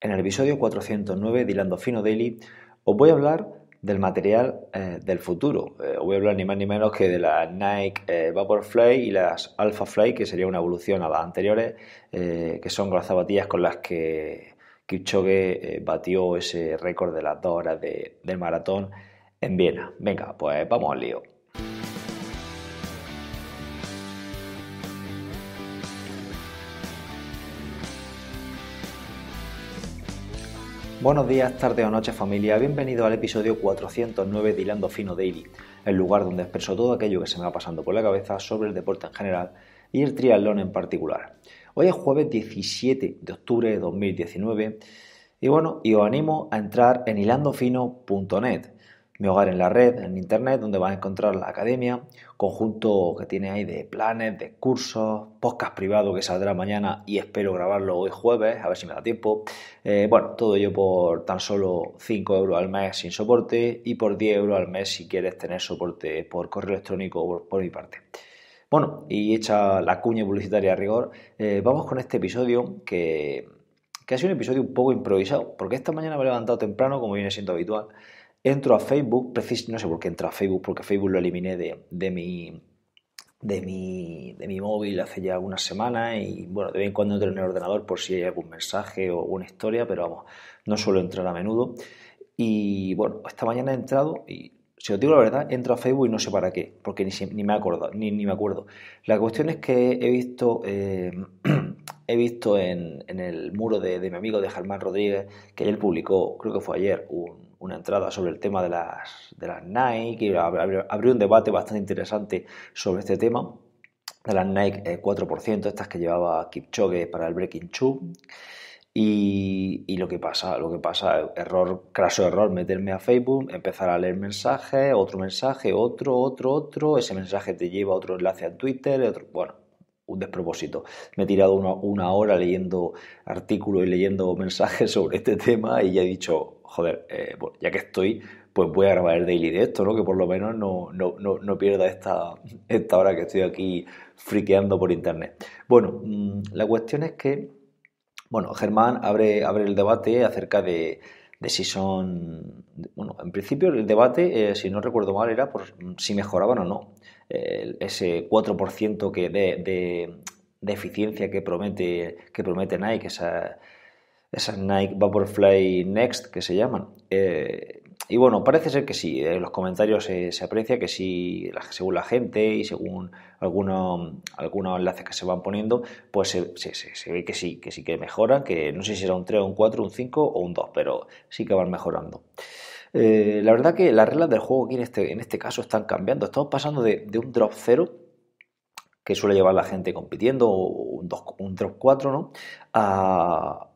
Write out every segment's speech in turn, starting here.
En el episodio 409 de Hilando Fino Daily os voy a hablar del material eh, del futuro. Eh, os voy a hablar ni más ni menos que de la Nike eh, Vaporfly y las Alpha Fly, que sería una evolución a las anteriores, que son las zapatillas con las que Kipchoge batió ese récord de las dos horas del maratón en Viena. Venga, pues vamos al lío. Buenos días, tarde o noches familia, bienvenido al episodio 409 de Hilando Fino Daily, el lugar donde expreso todo aquello que se me va pasando por la cabeza sobre el deporte en general y el triatlón en particular. Hoy es jueves 17 de octubre de 2019 y bueno, y os animo a entrar en hilandofino.net mi hogar en la red, en internet, donde vas a encontrar la academia, conjunto que tiene ahí de planes, de cursos, podcast privado que saldrá mañana y espero grabarlo hoy jueves, a ver si me da tiempo. Eh, bueno, todo ello por tan solo 5 euros al mes sin soporte y por 10 euros al mes si quieres tener soporte por correo electrónico por, por mi parte. Bueno, y hecha la cuña publicitaria a rigor, eh, vamos con este episodio que, que ha sido un episodio un poco improvisado, porque esta mañana me he levantado temprano, como viene siendo habitual entro a Facebook, no sé por qué entro a Facebook, porque Facebook lo eliminé de, de mi de mi, de mi móvil hace ya unas semanas y bueno, de vez en cuando entro en el ordenador por si hay algún mensaje o alguna historia, pero vamos, no suelo entrar a menudo. Y bueno, esta mañana he entrado y si os digo la verdad, entro a Facebook y no sé para qué, porque ni, me, acuerdo, ni, ni, me acuerdo. La cuestión es que he visto, eh, he visto en, el muro de, de mi amigo de Germán Rodríguez, que él publicó, creo que fue ayer, un, una entrada sobre el tema de las, de las Nike, abrió un debate bastante interesante sobre este tema, de las Nike 4%, eh, estas que llevaba Kipchoge para el Breaking chu Y, lo que pasa, lo que pasa, error, craso error, meterme a Facebook, empezar a leer mensajes, otro mensaje, otro, otro, otro, ese mensaje te lleva a otro enlace a Twitter, otro, bueno, un despropósito. Me he tirado una, una hora leyendo artículos y leyendo mensajes sobre este tema y ya he dicho, joder, eh, bueno, ya que estoy, pues voy a grabar el daily de esto, ¿no? Que por lo menos no, pierda esta, esta hora que estoy aquí friqueando por internet. Bueno, mm, la cuestión es que, bueno, Germán abre, abre el debate acerca de, de si son... Bueno, en principio el debate, eh, si no recuerdo mal, era por si mejoraban o no ese 4% que de, de, eficiencia que promete, que promete esa esas Nike Butterfly Next que se llaman. Eh, y bueno, parece ser que sí, en eh, los comentarios se, aprecia que sí, según la gente y según algunos, enlaces que se van poniendo, pues se, ve que sí, que sí que mejoran, que no sé si era un 3, un 4, un 5 o un 2, pero sí que van mejorando. Eh, la verdad que las reglas del juego aquí en este, en este caso están cambiando, estamos pasando de, de un drop 0 que suele llevar la gente compitiendo, un, dos, un 4, ¿no?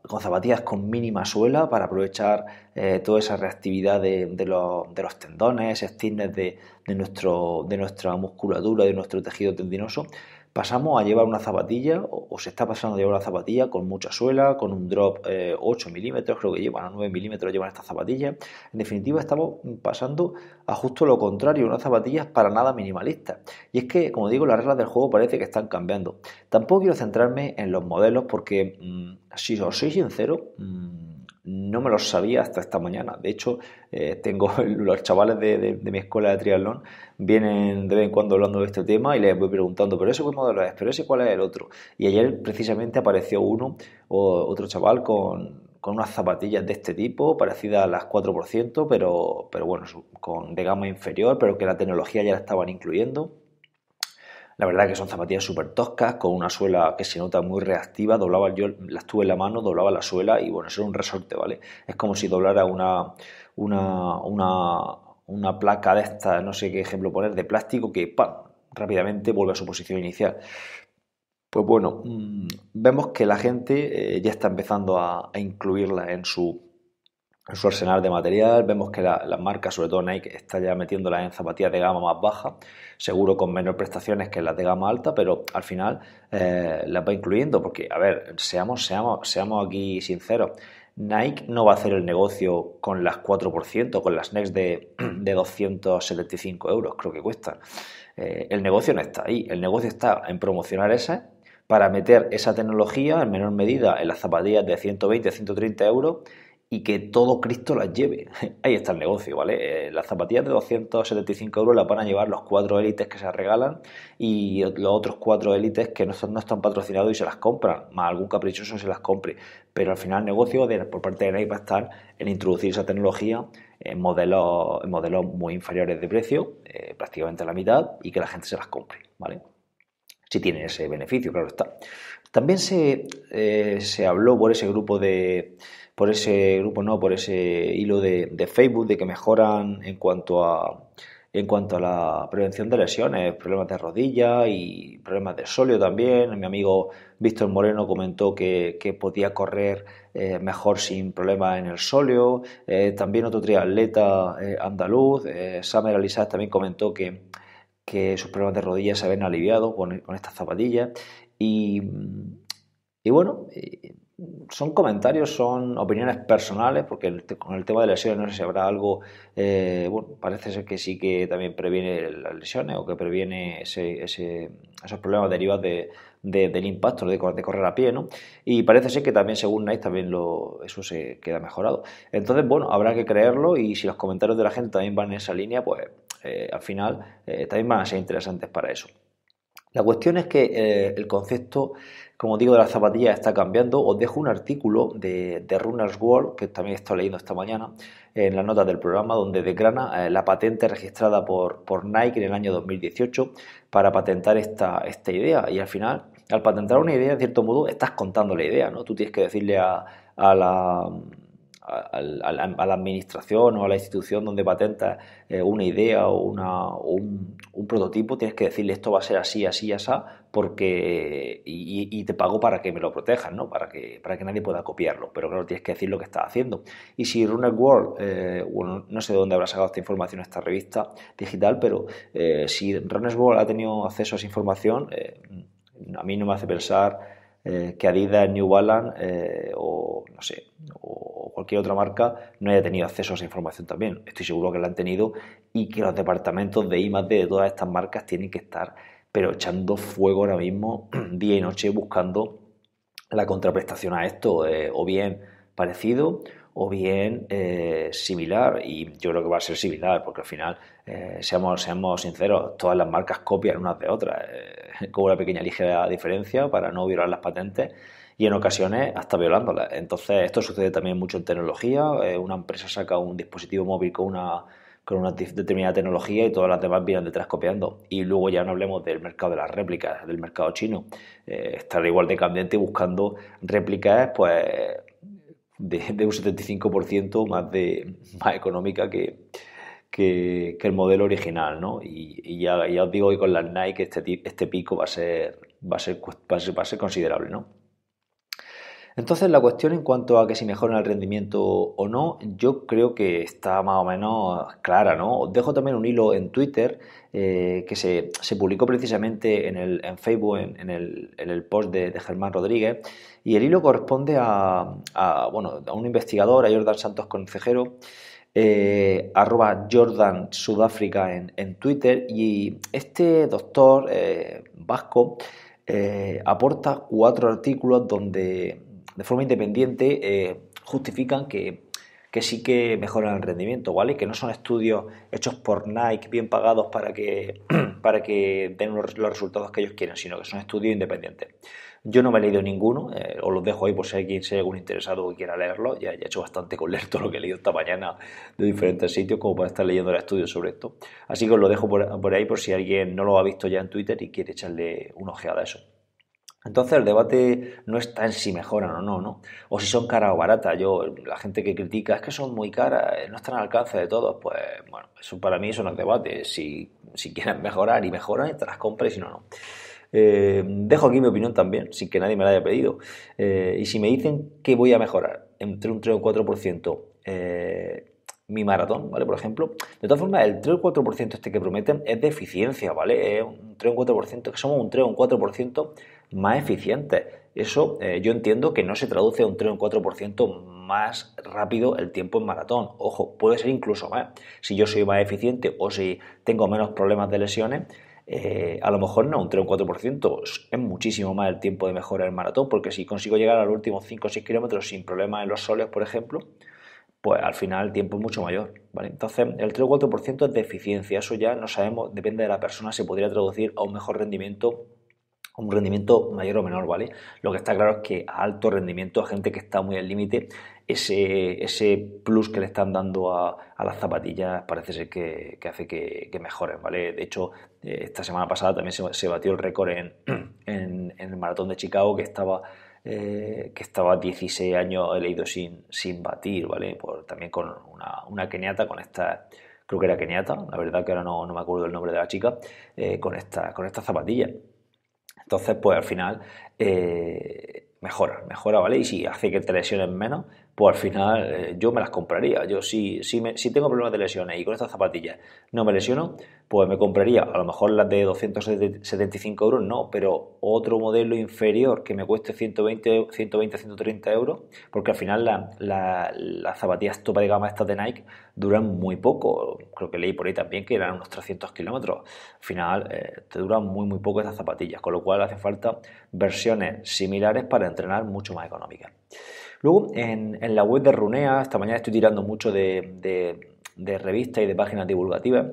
con zapatillas con mínima suela para aprovechar eh, toda esa reactividad de, los, tendones, estiras de, nuestro, de nuestra musculatura, de nuestro tejido tendinoso pasamos a llevar una zapatilla o, se está pasando a llevar una zapatilla con mucha suela, con un drop 8 eh, milímetros, creo que llevan a 9 milímetros llevan estas zapatillas. En definitiva, estamos pasando a justo lo contrario, unas zapatillas para nada minimalistas. Y es que, como digo, las reglas del juego parece que están cambiando. Tampoco quiero centrarme en los modelos porque, mm, si os soy sincero, mm, no me lo sabía hasta esta mañana. De hecho, eh, tengo los chavales de, mi escuela de triatlón vienen de vez en cuando hablando de este tema y les voy preguntando, pero ese qué modelo es, pero ese cuál es el otro. Y ayer precisamente apareció uno o otro chaval con, unas zapatillas de este tipo, parecidas a las 4%, pero, pero bueno, con, de gama inferior, pero que la tecnología ya la estaban incluyendo. La verdad que son zapatillas súper toscas, con una suela que se nota muy reactiva, doblaba, yo las tuve en la mano, doblaba la suela y bueno, eso era un resorte, ¿vale? Es como si doblara una, una, una, una placa de esta, no sé qué ejemplo poner, de plástico que ¡pam! rápidamente vuelve a su posición inicial. Pues bueno, mm, vemos que la gente eh, ya está empezando a incluirla en su ...en su arsenal de material. Vemos que las la marcas, sobre todo Nike, está ya metiéndola en zapatillas de gama más baja, seguro con menos prestaciones que las de gama alta, pero al final eh, las va incluyendo, porque, a ver, seamos, seamos, seamos aquí sinceros. Nike no va a hacer el negocio con las 4%, con las Next de, de 275 euros, creo que cuestan. Eh, el negocio no está ahí, el negocio está en promocionar esas para meter esa tecnología en menor medida en las zapatillas de 120, 130 euros y que todo Cristo las lleve. Ahí está el negocio, ¿vale? Eh, las zapatillas de 275 euros las van a llevar los cuatro élites que se regalan y los otros cuatro élites que no, están patrocinados y se las compran, más algún caprichoso se las compre. Pero al final el negocio por parte de Nike va a estar en introducir esa tecnología en modelos, en modelos muy inferiores de precio, eh, prácticamente a la mitad, y que la gente se las compre, ¿vale? Si tienen ese beneficio, claro está. También se eh, habló por ese grupo de por ese grupo, no, por ese hilo de, de Facebook de que mejoran en cuanto a en cuanto a la prevención de lesiones, problemas de rodilla y problemas de solio también. Mi amigo Víctor Moreno comentó que, que podía correr eh, mejor sin problemas en el solio. Eh, también otro triatleta eh, andaluz, Samer Alisaz, también comentó que, que, sus problemas de rodilla se habían aliviado con, estas zapatillas. Y, y bueno, son comentarios, son opiniones personales, porque con el tema de lesiones no sé si habrá algo, eh, bueno, parece ser que sí que también previene las lesiones o que previene esos problemas derivados del impacto de, correr a pie, ¿no? Y parece ser que también según Nike también lo, eso se queda mejorado. Entonces, bueno, habrá que creerlo y si los comentarios de la gente también van en esa línea, pues eh, al final eh, también van a ser interesantes para eso. La cuestión es que el concepto como digo, de las está cambiando. Os dejo un artículo de, Runners World, que también he estado leyendo esta mañana, en las notas del programa, donde declana eh, la patente registrada por, por, Nike en el año 2018 para patentar esta, esta idea. Y al final, al patentar una idea, en cierto modo, estás contando la idea, ¿no? Tú tienes que decirle a la a, la, administración o a la institución donde patentas eh, una idea o, un, prototipo, tienes que decirle esto va a ser así, así, así, porque y, te pago para que me lo protejan, ¿no? para, que, para que nadie pueda copiarlo. Pero claro, tienes que decir lo que estás haciendo. Y si Runner World, eh, no sé de dónde habrá sacado esta información esta revista digital, pero eh, si Runet World ha tenido acceso a esa información, a mí no me hace pensar eh, que Adidas, New Balance eh, o no sé, o cualquier otra marca no haya tenido acceso a esa información también. Estoy seguro que la han tenido y que los departamentos de I+D de todas estas marcas tienen que estar pero echando fuego ahora mismo día y noche buscando la contraprestación a esto eh, o bien parecido o bien eh, similar, y yo creo que va a ser similar, porque al final, eh, seamos, seamos sinceros, todas las marcas copian unas de otras, eh, con una pequeña ligera diferencia para no violar las patentes y en ocasiones hasta violándolas. Entonces, esto sucede también mucho en tecnología, una empresa saca un dispositivo móvil con una con una determinada tecnología y todas las demás vienen detrás copiando. Y luego ya no hablemos del mercado de las réplicas, del mercado chino. estar igual de cambiante buscando réplicas pues de, un 75% más, de, más económica que, que, el modelo original, ¿no? Y, ya, os digo que con las Nike este, este pico va a ser, va a ser, va va a ser considerable, ¿no? Entonces la cuestión en cuanto a que si mejora el rendimiento o no, yo creo que está más o menos clara, ¿no? dejo también un hilo en Twitter eh, que se, publicó precisamente en, Facebook, en, el, post de, Germán Rodríguez, y el hilo corresponde a, bueno, a un investigador, a Jordan Santos Concejero, eh, arroba Jordan Sudáfrica en, Twitter y este doctor eh, vasco aporta cuatro artículos donde de forma independiente eh, justifican que, sí que mejoran el rendimiento, ¿vale? Que no son estudios hechos por Nike bien pagados para que, para que den los, resultados que ellos quieren, sino que son estudios independientes. Yo no me he leído ninguno, eh, os los dejo ahí por si hay, algún interesado que quiera leerlo. Ya, he hecho bastante con leer todo lo que he leído esta mañana de diferentes sitios, como para estar leyendo el estudio sobre esto. Así que os lo dejo por, por ahí por si alguien no lo ha visto ya en Twitter y quiere echarle una ojeada a eso. Entonces el debate no está en si mejoran o no, ¿no? O si son cara o baratas. Yo, la gente que critica, es que son muy caras, eh, no están al alcance de todos, pues bueno, eso para mí eso no es debate. Si, quieren mejorar y mejoran, te las compres y no, no. Eh, dejo aquí mi opinión también, sin que nadie me la haya pedido. Eh, y si me dicen que voy a mejorar entre un 3 o 4%, eh, mi maratón, ¿vale? Por ejemplo. De todas formas, el 3 o 4% este que prometen es de eficiencia, ¿vale? un 3 o un 4%, que somos un 3 o un 4% más eficientes. Eso eh, yo entiendo que no se traduce a un 3 o un 4% más rápido el tiempo en maratón. Ojo, puede ser incluso más. Si yo soy más eficiente o si tengo menos problemas de lesiones, eh, a lo mejor no, un 3 o un 4%, es muchísimo más el tiempo de mejora el maratón, porque si consigo llegar al los últimos 5 o 6 kilómetros sin problemas en los soles, por ejemplo, pues al final el tiempo es mucho mayor. ¿vale? Entonces, el 3 o 4% es de eficiencia, eso ya no sabemos, depende de la persona, se podría traducir a un mejor rendimiento un rendimiento mayor o menor, ¿vale? Lo que está claro es que a alto rendimiento, a gente que está muy al límite, ese, ese plus que le están dando a, las zapatillas parece ser que, hace que, mejoren, ¿vale? De hecho, eh, esta semana pasada también se, batió el récord en, en, el maratón de Chicago que estaba eh, que estaba 16 años, he leído sin, batir, ¿vale? Por, también con una, una keniata, con esta, creo que era keniata, la verdad que ahora no, me acuerdo el nombre de la chica, eh, con, esta, con esta zapatilla. Entonces, pues al final eh, mejora, mejora, ¿vale? Y si hace que te lesiones menos, pues al final eh, yo me las compraría. Yo si, si, si tengo problemas de lesiones y con estas zapatillas no me lesiono, pues me compraría a lo mejor las de 275 euros, no, pero otro modelo inferior que me cueste 120, 120 130 euros, porque al final las zapatillas topa de gama estas de Nike duran muy poco. Creo que leí por ahí también que eran unos 300 kilómetros. Al final eh, te duran muy, muy poco estas zapatillas, con lo cual hace falta versiones similares para entrenar mucho más económicas. Luego, en, la web de Runea, esta mañana estoy tirando mucho de, revistas y de páginas divulgativas.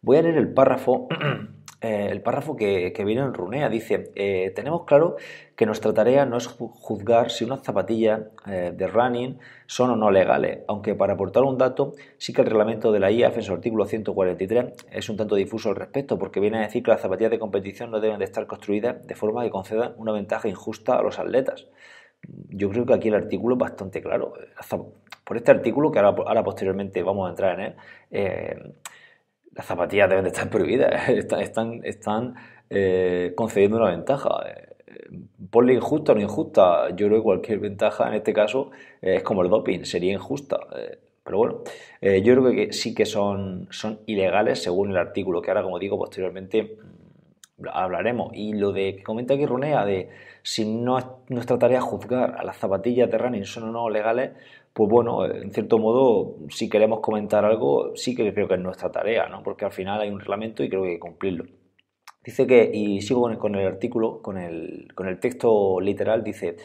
Voy a leer el párrafo eh, el párrafo que, viene en Runea dice, eh, tenemos claro que nuestra tarea no es juzgar si unas zapatillas eh, de running son o no legales, aunque para aportar un dato, sí que el reglamento de la IAF en su artículo 143 es un tanto difuso al respecto, porque viene a decir que las zapatillas de competición no deben de estar construidas de forma que concedan una ventaja injusta a los atletas yo creo que aquí el artículo es bastante claro. Por este artículo, que ahora, posteriormente vamos a entrar en él, eh, las zapatillas deben de estar prohibidas, están, están, eh, concediendo una ventaja. Eh, ponle injusta o no injusta, yo creo que cualquier ventaja en este caso es como el doping, sería injusta. pero bueno, yo creo que sí que son, son ilegales según el artículo, que ahora, como digo, posteriormente hablaremos. Y lo de que comenta aquí Runea, de si no es nuestra tarea juzgar a las zapatillas de running son o no legales, pues bueno, en cierto modo, si queremos comentar algo, sí que creo que es nuestra tarea, ¿no? Porque al final hay un reglamento y creo que hay que cumplirlo. Dice que, y sigo con el, artículo, con el, con el texto literal, dice,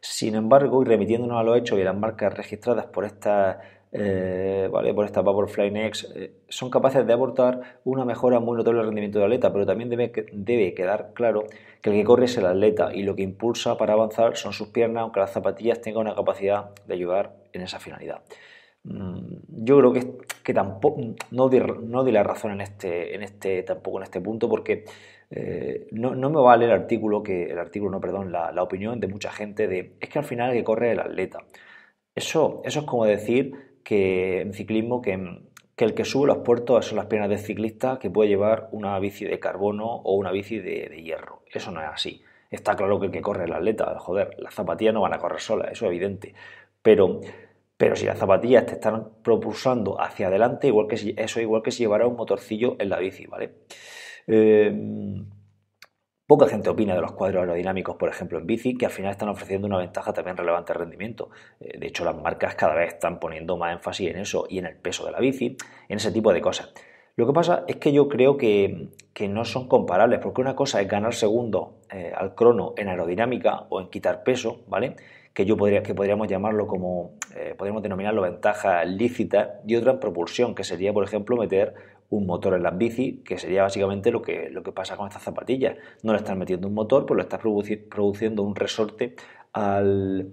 sin embargo, y remitiéndonos a los hechos y a las marcas registradas por estas eh, ¿vale? por esta Vaporfly Next, eh, son capaces de aportar una mejora muy notable al rendimiento del atleta, pero también debe, quedar claro que el que corre es el atleta y lo que impulsa para avanzar son sus piernas, aunque las zapatillas tengan una capacidad de ayudar en esa finalidad mm, yo creo que, tampoco no di, la razón en este, en este tampoco en este punto porque eh, no, me vale el artículo que el artículo no perdón la, opinión de mucha gente de es que al final el que corre el atleta eso eso es como decir que en ciclismo que, el que sube los puertos son las piernas del ciclista que puede llevar una bici de carbono o una bici de, hierro. Eso no es así. Está claro que el que corre el atleta, joder, las zapatillas no van a correr solas, eso es evidente. Pero pero si las zapatillas te están propulsando hacia adelante, igual que si, eso igual que si llevara un motorcillo en la bici, ¿vale? Eh, Poca gente opina de los cuadros aerodinámicos, por ejemplo, en bici, que al final están ofreciendo una ventaja también relevante de rendimiento. Eh, de hecho, las marcas cada vez están poniendo más énfasis en eso y en el peso de la bici, en ese tipo de cosas. Lo que pasa es que yo creo que, no son comparables, porque una cosa es ganar segundo eh, al crono en aerodinámica o en quitar peso, ¿vale? Que yo podría, que podríamos llamarlo como, eh, podríamos denominarlo ventaja lícita, y otra en propulsión, que sería, por ejemplo, meter un motor en las bici, que sería básicamente lo que, lo que pasa con estas zapatillas. No le estás metiendo un motor, pero pues le estás produciendo un resorte al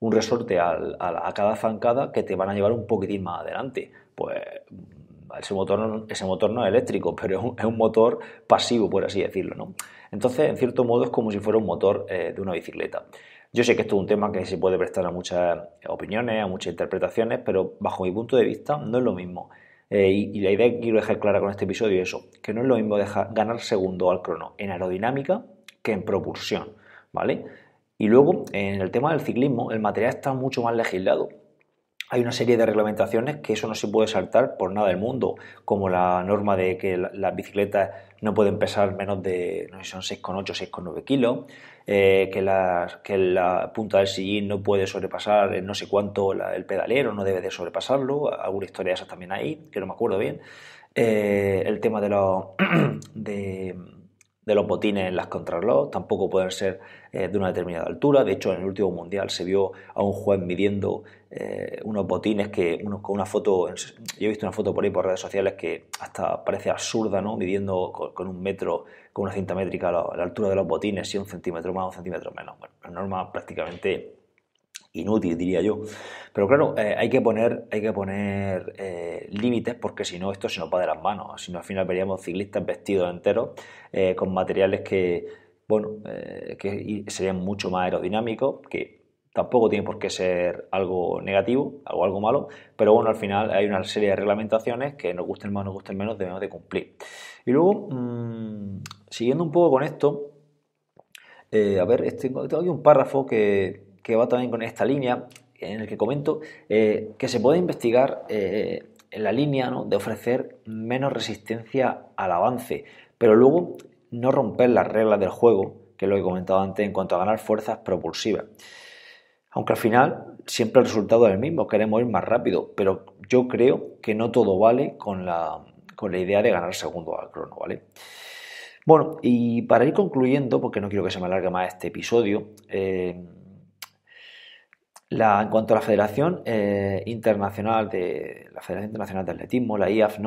un resorte a, cada zancada que te van a llevar un poquitín más adelante. Pues ese motor no, ese motor no es eléctrico, pero es un, motor pasivo, por así decirlo. ¿no? Entonces, en cierto modo, es como si fuera un motor eh, de una bicicleta. Yo sé que esto es un tema que se puede prestar a muchas opiniones, a muchas interpretaciones, pero bajo mi punto de vista no es lo mismo eh, y, la idea que quiero dejar clara con este episodio es eso, que no es lo mismo ganar segundo al crono en aerodinámica que en propulsión, ¿vale? Y luego, en el tema del ciclismo, el material está mucho más legislado hay una serie de reglamentaciones que eso no se puede saltar por nada del mundo, como la norma de que las bicicletas no pueden pesar menos de, no sé, son 6,8 6,9 kilos, eh, que, la, que la punta del sillín no puede sobrepasar no sé cuánto el pedalero, no debe de sobrepasarlo, alguna historia de esas también hay, que no me acuerdo bien, eh, el tema de los... de los botines en las contrarreloj, tampoco pueden ser eh, de una determinada altura. De hecho, en el último mundial se vio a un juez midiendo eh, unos botines que, uno, con una foto, yo he visto una foto por ahí por redes sociales que hasta parece absurda, ¿no? Midiendo con, un metro, con una cinta métrica la, altura de los botines, si un centímetro más, un centímetro menos. Bueno, la norma prácticamente inútil, diría yo. Pero claro, eh, hay que poner, hay que poner eh, límites porque si no, esto se nos va de las manos. Si no, al final veríamos ciclistas vestidos enteros eh, con materiales que, bueno, que serían mucho más aerodinámicos, que tampoco tiene por qué ser algo negativo o algo malo, pero bueno, al final hay una serie de reglamentaciones que nos gusten más, nos gusten menos, debemos de cumplir. Y luego, mm, siguiendo un poco con esto, a ver, este, tengo aquí un párrafo que que va también con esta línea, en el que comento eh, que se puede investigar eh, en la línea de ofrecer menos resistencia al avance, pero luego no romper las reglas del juego, que lo he comentado antes en cuanto a ganar fuerzas propulsivas. Aunque al final siempre el resultado es el mismo, queremos ir más rápido, pero yo creo que no todo vale con la, con la idea de ganar segundo al crono, ¿vale? Bueno, y para ir concluyendo, porque no quiero que se me alargue más este episodio, eh, en cuanto a la Federación eh, Internacional de la Federación Internacional de Atletismo, la IAF,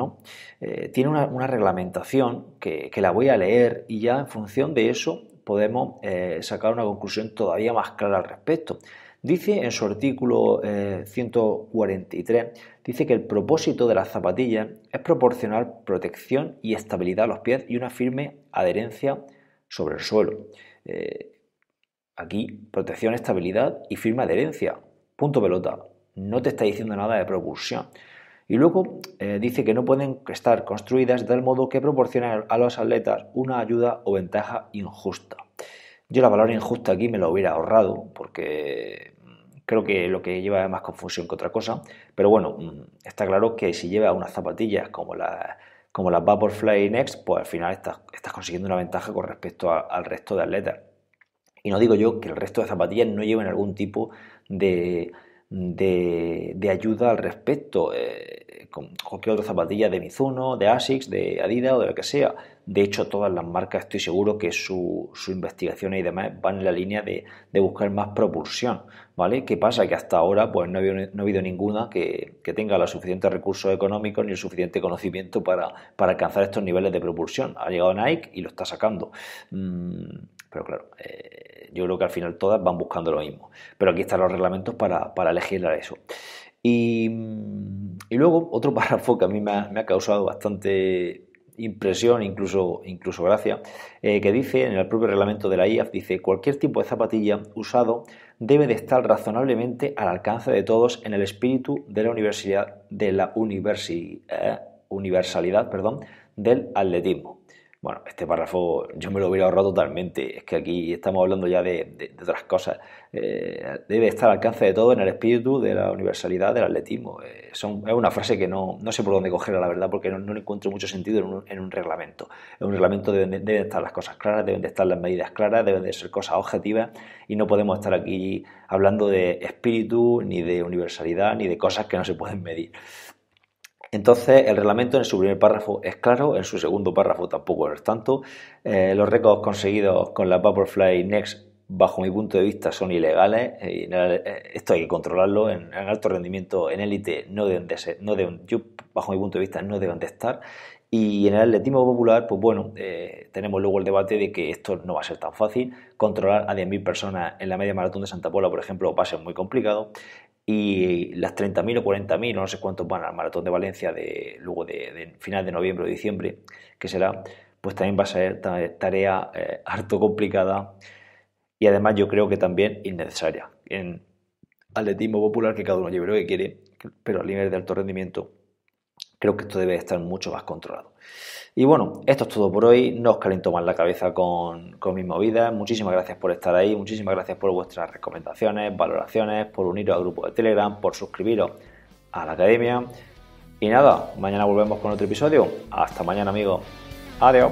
eh, tiene una, reglamentación que, la voy a leer y ya en función de eso podemos eh, sacar una conclusión todavía más clara al respecto. Dice en su artículo 143, dice que el propósito de las zapatillas es proporcionar protección y estabilidad a los pies y una firme adherencia sobre el suelo. Aquí, protección, estabilidad y firme adherencia. Punto pelota. No te está diciendo nada de propulsión. Y luego eh, dice que no pueden estar construidas de tal modo que proporcionen a los atletas una ayuda o ventaja injusta. Yo la palabra injusta aquí me la hubiera ahorrado porque mm, creo que lo que lleva es más confusión que otra cosa. Pero bueno, mm, está claro que si lleva unas zapatillas como las como Vaporfly Next, pues al final estás, estás consiguiendo una ventaja con respecto al resto de atletas. Y no digo yo que el resto de zapatillas no lleven algún tipo de, de, ayuda al respecto, eh, con cualquier otra zapatilla de Mizuno, de Asics, de Adidas o de lo que sea. De hecho, todas las marcas estoy seguro que su investigación y demás van en la línea de, buscar más propulsión, ¿vale? ¿Qué pasa? Que hasta ahora pues no ha habido, ninguna que, tenga los suficientes recursos económicos ni el suficiente conocimiento para, alcanzar estos niveles de propulsión. Ha llegado Nike y lo está sacando. Mm, pero claro... Eh, yo creo que al final todas van buscando lo mismo. Pero aquí están los reglamentos para, para elegir eso. Y, luego otro párrafo que a mí me ha, causado bastante impresión, incluso, incluso gracia, eh, que dice en el propio reglamento de la IAF, dice, cualquier tipo de zapatilla usado debe de estar razonablemente al alcance de todos en el espíritu de la universidad, de la universi, eh, universalidad perdón, del atletismo. Bueno, este párrafo yo me lo hubiera ahorrado totalmente. Es que aquí estamos hablando ya de, otras cosas. Eh, debe estar al alcance de todo en el espíritu de la universalidad del atletismo. Eh, es una frase que no, sé por dónde cogerla, la verdad, porque no, encuentro mucho sentido en un, reglamento. En un reglamento deben, deben estar las cosas claras, deben de estar las medidas claras, deben de ser cosas objetivas y no podemos estar aquí hablando de espíritu, ni de universalidad, ni de cosas que no se pueden medir. Entonces, el reglamento en su primer párrafo es claro, en su segundo párrafo tampoco es tanto. Eh, los récords conseguidos con la Powerfly Next, bajo mi punto de vista, son ilegales. Eh, y eh, esto hay que controlarlo. En, alto rendimiento, en élite, no deben de ser, no deben, yo, bajo mi punto de vista, no deben de estar. Y en el atletismo popular, pues bueno, tenemos luego el debate de que esto no va a ser tan fácil. Controlar a 10.000 personas en la media maratón de Santa Pola, por ejemplo, va a ser muy complicado y las 30.000 o 40.000 no sé cuántos van al Maratón de Valencia de, luego de, final de noviembre o diciembre, que será, pues también va a ser tarea eh, harto complicada y además yo creo que también innecesaria. En atletismo popular, que cada uno lleve lo que quiere, pero a nivel de alto rendimiento, creo que esto debe estar mucho más controlado. Y bueno, esto es todo por hoy. No os caliento más la cabeza con, con mis movidas. Muchísimas gracias por estar ahí. Muchísimas gracias por vuestras recomendaciones, valoraciones, por uniros al grupo de Telegram, por suscribiros a la academia. Y nada, mañana volvemos con otro episodio. Hasta mañana amigos. Adiós.